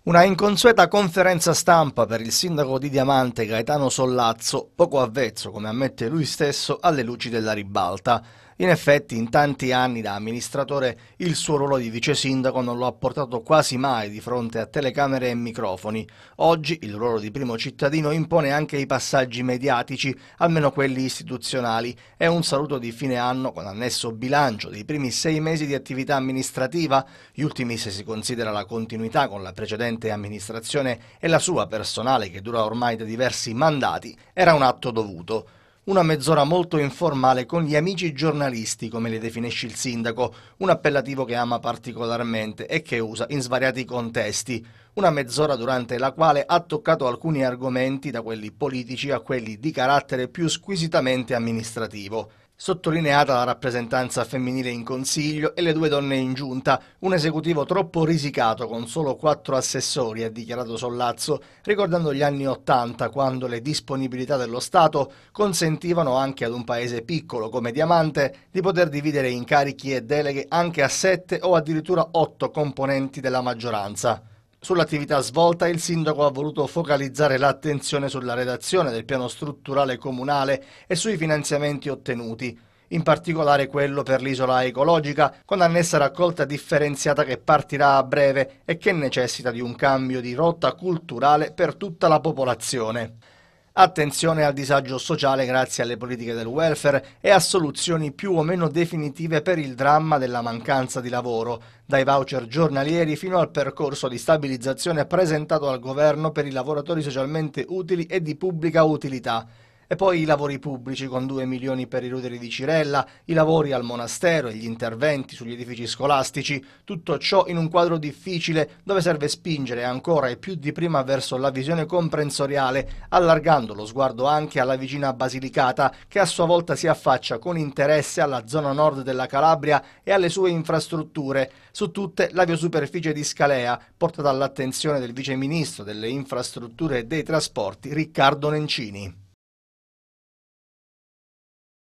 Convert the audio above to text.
Una inconsueta conferenza stampa per il sindaco di Diamante Gaetano Sollazzo, poco avvezzo, come ammette lui stesso, alle luci della ribalta. In effetti in tanti anni da amministratore il suo ruolo di vice sindaco non lo ha portato quasi mai di fronte a telecamere e microfoni. Oggi il ruolo di primo cittadino impone anche i passaggi mediatici, almeno quelli istituzionali, e un saluto di fine anno con annesso bilancio dei primi sei mesi di attività amministrativa, gli ultimi se si considera la continuità con la precedente amministrazione e la sua personale che dura ormai da diversi mandati, era un atto dovuto. Una mezz'ora molto informale con gli amici giornalisti, come li definisce il sindaco, un appellativo che ama particolarmente e che usa in svariati contesti. Una mezz'ora durante la quale ha toccato alcuni argomenti, da quelli politici a quelli di carattere più squisitamente amministrativo. Sottolineata la rappresentanza femminile in consiglio e le due donne in giunta, un esecutivo troppo risicato con solo quattro assessori, ha dichiarato Sollazzo, ricordando gli anni Ottanta quando le disponibilità dello Stato consentivano anche ad un paese piccolo come Diamante di poter dividere incarichi e deleghe anche a sette o addirittura otto componenti della maggioranza. Sull'attività svolta il sindaco ha voluto focalizzare l'attenzione sulla redazione del piano strutturale comunale e sui finanziamenti ottenuti, in particolare quello per l'isola ecologica, con annessa raccolta differenziata che partirà a breve e che necessita di un cambio di rotta culturale per tutta la popolazione. Attenzione al disagio sociale grazie alle politiche del welfare e a soluzioni più o meno definitive per il dramma della mancanza di lavoro, dai voucher giornalieri fino al percorso di stabilizzazione presentato al governo per i lavoratori socialmente utili e di pubblica utilità. E poi i lavori pubblici con 2 milioni per i ruderi di Cirella, i lavori al monastero e gli interventi sugli edifici scolastici, tutto ciò in un quadro difficile dove serve spingere ancora e più di prima verso la visione comprensoriale, allargando lo sguardo anche alla vicina Basilicata che a sua volta si affaccia con interesse alla zona nord della Calabria e alle sue infrastrutture, su tutte la biosuperficie di Scalea, portata all'attenzione del viceministro delle infrastrutture e dei trasporti Riccardo Nencini.